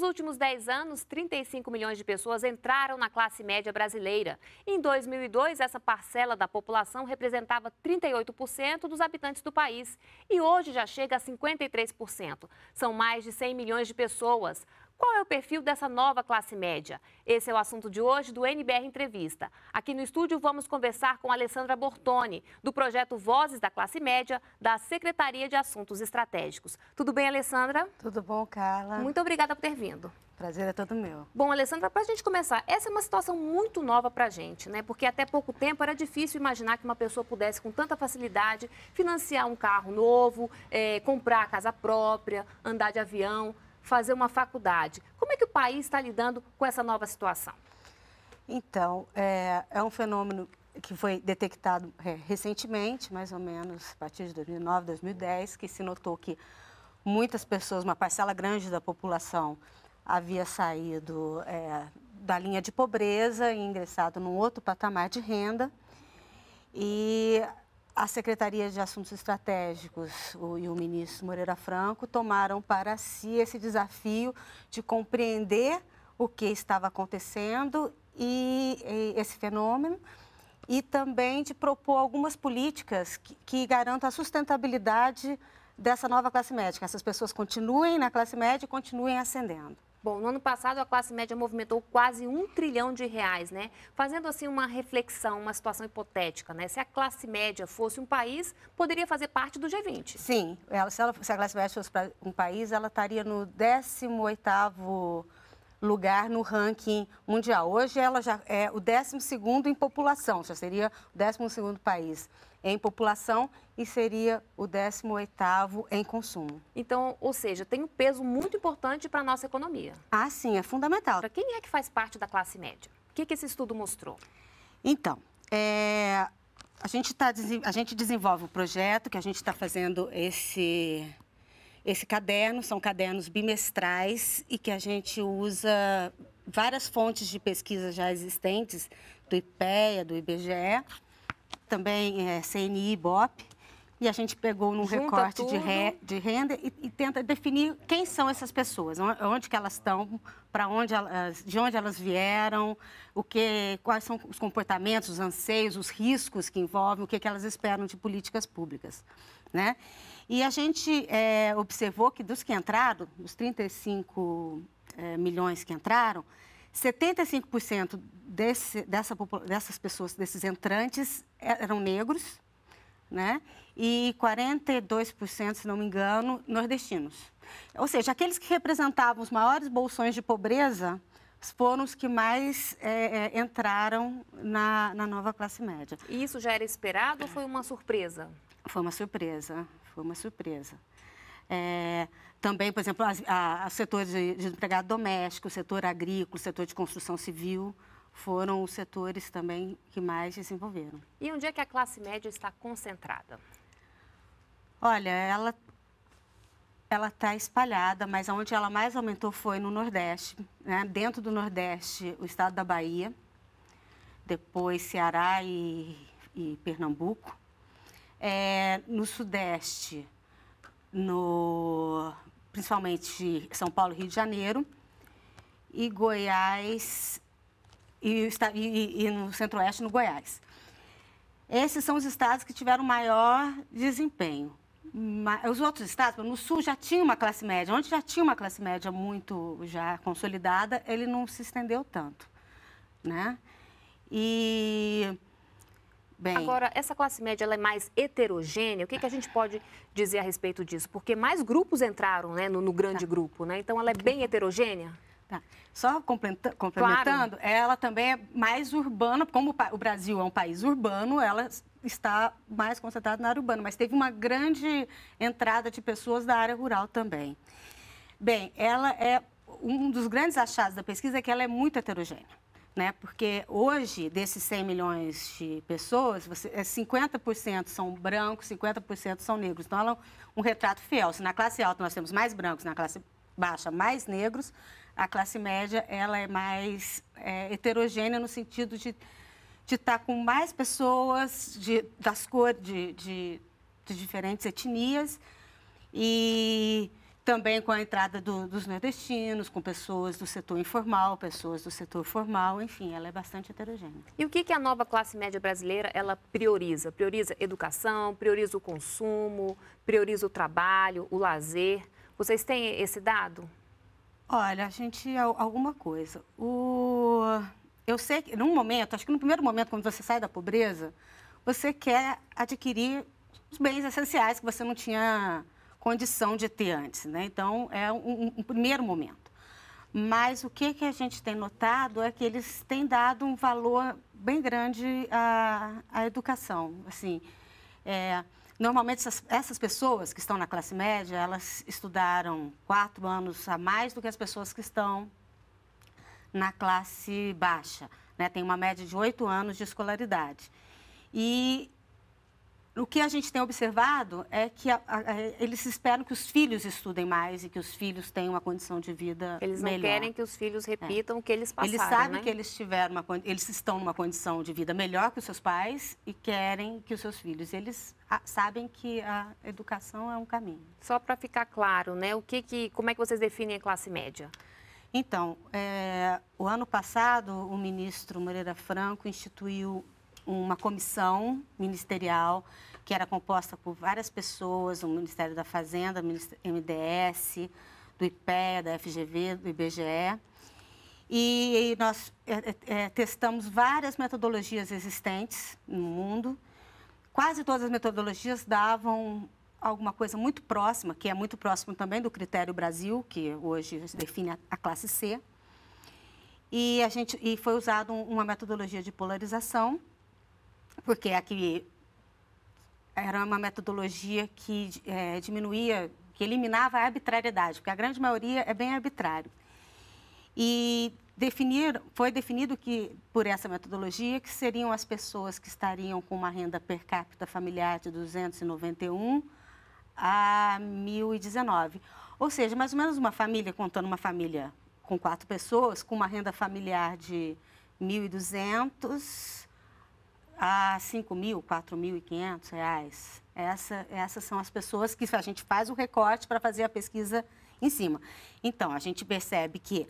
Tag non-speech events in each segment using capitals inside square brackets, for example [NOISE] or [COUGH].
Nos últimos 10 anos, 35 milhões de pessoas entraram na classe média brasileira. Em 2002, essa parcela da população representava 38% dos habitantes do país e hoje já chega a 53%. São mais de 100 milhões de pessoas. Qual é o perfil dessa nova classe média? Esse é o assunto de hoje do NBR Entrevista. Aqui no estúdio vamos conversar com Alessandra Bortoni, do projeto Vozes da Classe Média, da Secretaria de Assuntos Estratégicos. Tudo bem, Alessandra? Tudo bom, Carla. Muito obrigada por ter vindo. Prazer é todo meu. Bom, Alessandra, para a gente começar, essa é uma situação muito nova para a gente, né? Porque até pouco tempo era difícil imaginar que uma pessoa pudesse, com tanta facilidade, financiar um carro novo, eh, comprar casa própria, andar de avião fazer uma faculdade. Como é que o país está lidando com essa nova situação? Então, é, é um fenômeno que foi detectado é, recentemente, mais ou menos a partir de 2009, 2010, que se notou que muitas pessoas, uma parcela grande da população, havia saído é, da linha de pobreza e ingressado num outro patamar de renda. E a Secretaria de Assuntos Estratégicos o, e o ministro Moreira Franco tomaram para si esse desafio de compreender o que estava acontecendo e, e esse fenômeno e também de propor algumas políticas que, que garantam a sustentabilidade dessa nova classe média, que Essas pessoas continuem na classe média e continuem ascendendo. Bom, no ano passado a classe média movimentou quase um trilhão de reais, né? Fazendo assim uma reflexão, uma situação hipotética, né? Se a classe média fosse um país, poderia fazer parte do G20. Sim, ela, se, ela, se a classe média fosse um país, ela estaria no 18 lugar no ranking mundial. Hoje ela já é o 12º em população, já seria o 12º país em população e seria o 18º em consumo. Então, ou seja, tem um peso muito importante para a nossa economia. Ah, sim, é fundamental. Para quem é que faz parte da classe média? O que, que esse estudo mostrou? Então, é, a, gente tá, a gente desenvolve o projeto que a gente está fazendo esse esse caderno, são cadernos bimestrais e que a gente usa várias fontes de pesquisa já existentes, do IPEA, do IBGE, também é, CNI e IBOP e a gente pegou num recorte de, re, de, renda e, e, tenta definir quem são essas pessoas, onde que elas estão, para onde elas, de onde elas vieram, o que, quais são os comportamentos, os anseios, os riscos que envolvem, o que, que elas esperam de políticas públicas, né? E a gente é, observou que dos que entraram, dos 35 é, milhões que entraram, 75% desse, dessa, dessas pessoas, desses entrantes, eram negros, né? E 42%, se não me engano, nordestinos. Ou seja, aqueles que representavam os maiores bolsões de pobreza foram os que mais é, é, entraram na, na nova classe média. E isso já era esperado ou foi uma surpresa? Foi uma surpresa, foi uma surpresa. É, também, por exemplo, os setores de, de empregado doméstico, o setor agrícola, o setor de construção civil, foram os setores também que mais desenvolveram. E onde é que a classe média está concentrada? Olha, ela ela está espalhada, mas onde ela mais aumentou foi no Nordeste. Né? Dentro do Nordeste, o estado da Bahia, depois Ceará e, e Pernambuco. É, no Sudeste, no, principalmente São Paulo e Rio de Janeiro. E Goiás e, e, e no Centro-Oeste, no Goiás. Esses são os estados que tiveram maior desempenho. Os outros estados, no sul já tinha uma classe média, onde já tinha uma classe média muito já consolidada, ele não se estendeu tanto, né? E Bem... Agora, essa classe média ela é mais heterogênea. O que, que a gente pode dizer a respeito disso? Porque mais grupos entraram né, no, no grande tá. grupo, né? Então ela é bem heterogênea? Tá. Só complementando, claro. ela também é mais urbana, como o Brasil é um país urbano, ela está mais concentrada na área urbana, mas teve uma grande entrada de pessoas da área rural também. Bem, ela é um dos grandes achados da pesquisa é que ela é muito heterogênea. Né? Porque hoje, desses 100 milhões de pessoas, você, 50% é são brancos, 50% são negros. Então, ela é um retrato fiel. Se na classe alta nós temos mais brancos, na classe baixa mais negros, a classe média ela é mais é, heterogênea no sentido de de estar tá com mais pessoas de, das cores, de, de, de, diferentes etnias e também com a entrada do, dos nordestinos, com pessoas do setor informal, pessoas do setor formal, enfim, ela é bastante heterogênea. E o que, que a nova classe média brasileira ela prioriza? Prioriza educação, prioriza o consumo, prioriza o trabalho, o lazer. Vocês têm esse dado? Olha, a gente, alguma coisa. O... Eu sei que, num momento, acho que no primeiro momento, quando você sai da pobreza, você quer adquirir os bens essenciais que você não tinha condição de ter antes, né? Então, é um, um primeiro momento. Mas o que, que a gente tem notado é que eles têm dado um valor bem grande à, à educação, assim... É, Normalmente, essas, essas, pessoas que estão na classe média, elas estudaram quatro anos a mais do que as pessoas que estão na classe baixa. Né? Tem uma média de oito anos de escolaridade. E o que a gente tem observado é que a, a, é, eles esperam que os filhos estudem mais e que os filhos tenham uma condição de vida eles melhor. Eles não querem que os filhos é. repitam é. o que eles passaram, Eles sabem né? que eles tiveram uma, eles estão numa condição de vida melhor que os seus pais e querem que os seus filhos, eles a, sabem que a educação é um caminho. Só para ficar claro, né, o que, que como é que vocês definem a classe média? Então, é, o ano passado, o ministro Moreira Franco instituiu uma comissão ministerial que era composta por várias pessoas, o Ministério da Fazenda, MDS, do IPEA, da FGV, do IBGE. E, e nós é, é, é, testamos várias metodologias existentes no mundo. Quase todas as metodologias davam alguma coisa muito próxima, que é muito próximo também do critério Brasil, que hoje define a, a classe C. E, a gente, e foi usada uma metodologia de polarização, porque é a que era uma metodologia que é, diminuía, que eliminava a arbitrariedade, porque a grande maioria é bem arbitrário. E definir, foi definido que, por essa metodologia, que seriam as pessoas que estariam com uma renda per capita familiar de 291 a 1019. Ou seja, mais ou menos uma família, contando uma família com quatro pessoas, com uma renda familiar de 1.200 a 5 mil, 4.500 reais. Essa, essas são as pessoas que a gente faz o recorte para fazer a pesquisa em cima. Então, a gente percebe que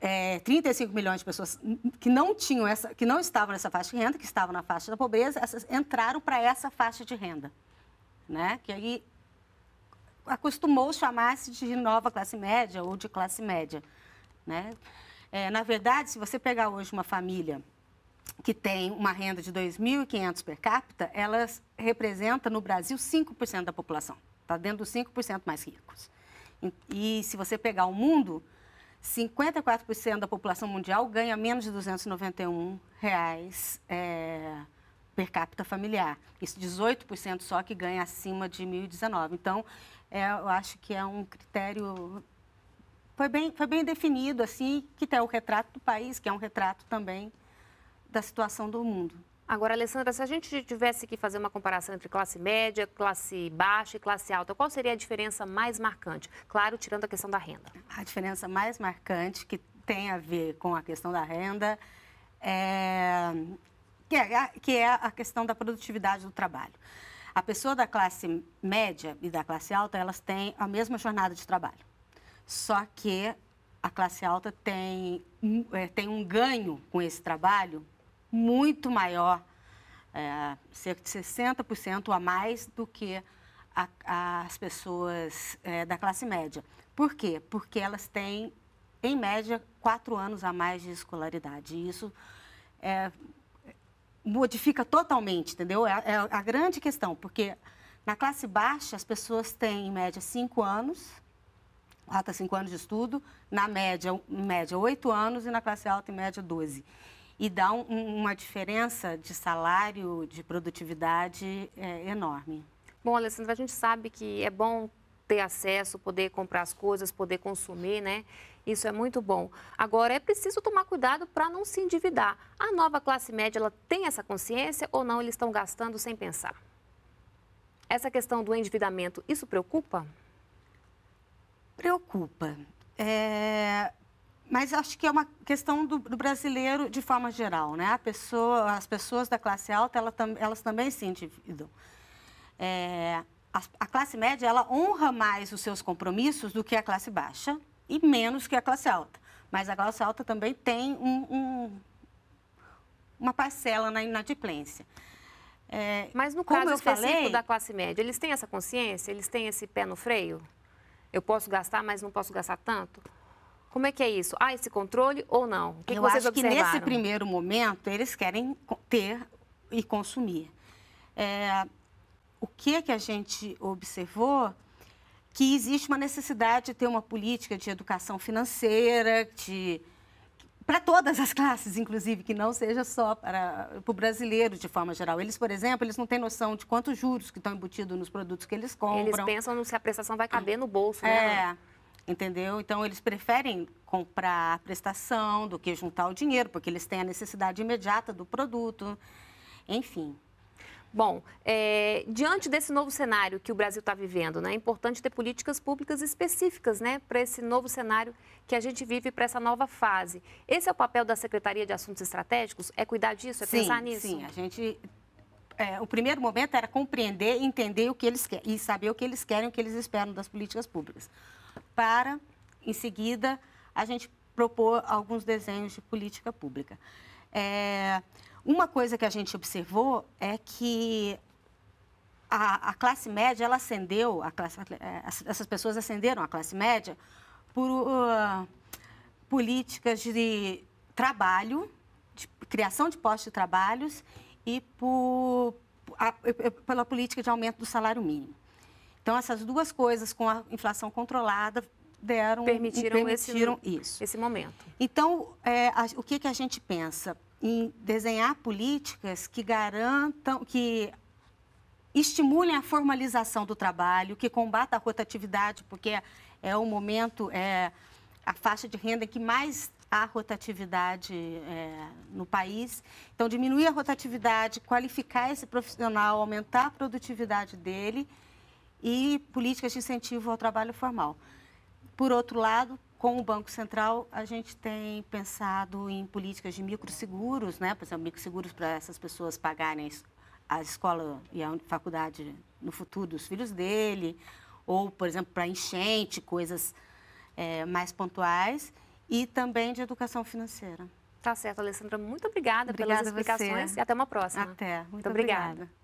é, 35 milhões de pessoas que não tinham essa, que não estavam nessa faixa de renda, que estavam na faixa da pobreza, essas entraram para essa faixa de renda, né? Que aí acostumou chamar-se de nova classe média ou de classe média, né? É, na verdade, se você pegar hoje uma família que tem uma renda de 2.500 per capita, elas representam no Brasil 5% da população. Está dentro dos 5% mais ricos. E, e se você pegar o mundo, 54% da população mundial ganha menos de 291 reais é, per capita familiar. Isso 18% só que ganha acima de 1.019. Então, é, eu acho que é um critério foi bem, foi bem definido assim que tem o retrato do país, que é um retrato também da situação do mundo. Agora, Alessandra, se a gente tivesse que fazer uma comparação entre classe média, classe baixa e classe alta, qual seria a diferença mais marcante? Claro, tirando a questão da renda. A diferença mais marcante que tem a ver com a questão da renda é que é a, que é a questão da produtividade do trabalho. A pessoa da classe média e da classe alta, elas têm a mesma jornada de trabalho. Só que a classe alta tem, é, tem um ganho com esse trabalho muito maior, é, cerca de 60% a mais do que a, a, as pessoas é, da classe média. Por quê? Porque elas têm, em média, quatro anos a mais de escolaridade. E isso é, modifica totalmente, entendeu? É, é, a grande questão, porque na classe baixa as pessoas têm, em média, cinco anos, quatro a cinco anos de estudo, na média, em média, oito anos e na classe alta, em média, doze e dá um, uma diferença de salário, de produtividade é, enorme. Bom, Alessandra, a gente sabe que é bom ter acesso, poder comprar as coisas, poder consumir, né? Isso é muito bom. Agora, é preciso tomar cuidado para não se endividar. A nova classe média, ela tem essa consciência ou não? Eles estão gastando sem pensar? Essa questão do endividamento, isso preocupa? Preocupa. É, mas acho que é uma questão do, do brasileiro de forma geral, né? Pessoa, as pessoas da classe alta, ela, elas também se endividam. É, a, a, classe média, ela honra mais os seus compromissos do que a classe baixa e menos que a classe alta. Mas a classe alta também tem um, um, uma parcela na inadimplência. É, Mas no caso específico falei, da classe média, eles têm essa consciência? Eles têm esse pé no freio? Eu posso gastar, mas não posso gastar tanto? Como é que é isso? Há ah, esse controle ou não? O que Eu que acho observaram? que nesse primeiro momento eles querem ter e consumir. É, o que que a gente observou que existe uma necessidade de ter uma política de educação financeira, de para todas as [LAUGHS] classes, inclusive, que não seja só para, para o brasileiro de forma geral. Eles, por exemplo, eles não têm noção de quantos juros que estão embutidos nos produtos que eles compram. Eles pensam se a prestação vai ah, caber no bolso, né? É entendeu? Então, eles preferem comprar a prestação do que juntar o dinheiro, porque eles têm a necessidade imediata do produto, enfim. Bom, é, diante desse novo cenário que o Brasil está vivendo, né, é importante ter políticas públicas específicas né, para esse novo cenário que a gente vive, para essa nova fase. Esse é o papel da Secretaria de Assuntos Estratégicos? É cuidar disso? É sim, pensar nisso? Sim, a gente é, o primeiro momento era compreender, entender o que eles querem e saber o que eles querem, o que eles esperam das políticas públicas para, em seguida, a gente propor alguns desenhos de política pública. É, uma coisa que a gente observou é que a, a classe média, ela ascendeu, classe, é, essas pessoas ascenderam a classe média por uh, políticas de trabalho, de criação de postos de trabalhos e por, a, pela política de aumento do salário mínimo. Então, essas duas coisas, com a inflação controlada, deram permitiram, permitiram esse, isso. Esse momento. Então, é, a, o que, que a gente pensa? Em desenhar políticas que garantam, que estimulem a formalização do trabalho, que combata a rotatividade, porque é, o momento, é a faixa de renda que mais há rotatividade é, no país. Então, diminuir a rotatividade, qualificar esse profissional, aumentar a produtividade dele e políticas de incentivo ao trabalho formal. Por outro lado, com o Banco Central, a gente tem pensado em políticas de microseguros, né? por exemplo, microseguros para essas pessoas pagarem a escola e a faculdade no futuro dos filhos dele, ou, por exemplo, para enchente, coisas é, mais pontuais, e também de educação financeira. Tá certo, Alessandra. Muito obrigada, obrigada pelas explicações você. e até uma próxima. Até. Muito, muito obrigada. obrigada.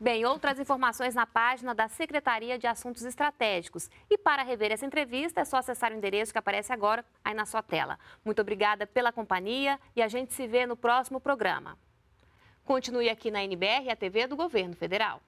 Bem, outras informações na página da Secretaria de Assuntos Estratégicos. E para rever essa entrevista, é só acessar o endereço que aparece agora aí na sua tela. Muito obrigada pela companhia e a gente se vê no próximo programa. Continue aqui na NBR, a TV do Governo Federal.